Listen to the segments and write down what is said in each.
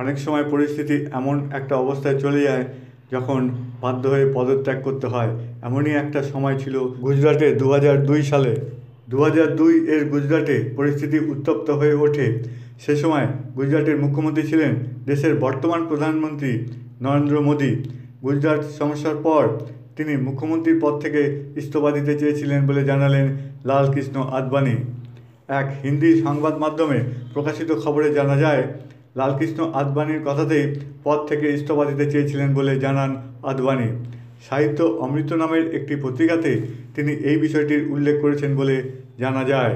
অনেক সময় পরিস্থিতি এমন একটা অবস্থায় চলে যায় যখন বাধ্য হয়ে পদত্যাগ করতে হয় এমনই একটা সময় ছিল গুজরাটে দু দুই সালে দু দুই এর গুজরাটে পরিস্থিতি উত্তপ্ত হয়ে ওঠে সে সময় গুজরাটের মুখ্যমন্ত্রী ছিলেন দেশের বর্তমান প্রধানমন্ত্রী নরেন্দ্র মোদী গুজরাট সমস্যার পর তিনি মুখ্যমন্ত্রীর পদ থেকে ইস্তফা দিতে চেয়েছিলেন বলে জানালেন লালকৃষ্ণ আদবানি এক হিন্দি সংবাদ মাধ্যমে প্রকাশিত খবরে জানা যায় লালকৃষ্ণ আদবানির কথাতেই পদ থেকে ইস্তফা দিতে চেয়েছিলেন বলে জানান আদবানি সাহিত্য অমৃত নামের একটি পত্রিকাতে তিনি এই বিষয়টির উল্লেখ করেছেন বলে জানা যায়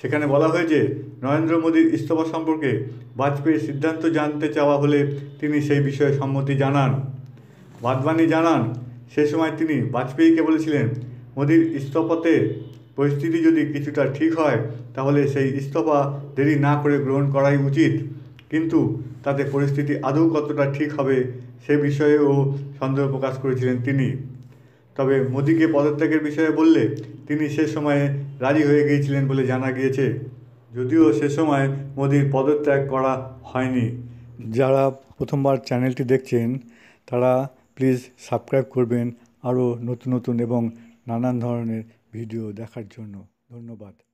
সেখানে বলা হয়েছে নরেন্দ্র মোদীর ইস্তফা সম্পর্কে বাজপেয়ীর সিদ্ধান্ত জানতে চাওয়া হলে তিনি সেই বিষয়ে সম্মতি জানান বাদবানি জানান সে সময় তিনি বাজপেয়ীকে বলেছিলেন মোদীর ইস্তফাতে পরিস্থিতি যদি কিছুটা ঠিক হয় তাহলে সেই ইস্তফা দেরি না করে গ্রহণ করাই উচিত কিন্তু তাতে পরিস্থিতি আদৌ কতটা ঠিক হবে সে বিষয়েও সন্দেহ প্রকাশ করেছিলেন তিনি তবে মোদীকে পদত্যাগের বিষয়ে বললে তিনি সে সময়ে রাজি হয়ে গিয়েছিলেন বলে জানা গিয়েছে যদিও সে সময় মোদীর পদত্যাগ করা হয়নি যারা প্রথমবার চ্যানেলটি দেখছেন তারা প্লিজ সাবস্ক্রাইব করবেন আরও নতুন নতুন এবং নানান ধরনের ভিডিও দেখার জন্য ধন্যবাদ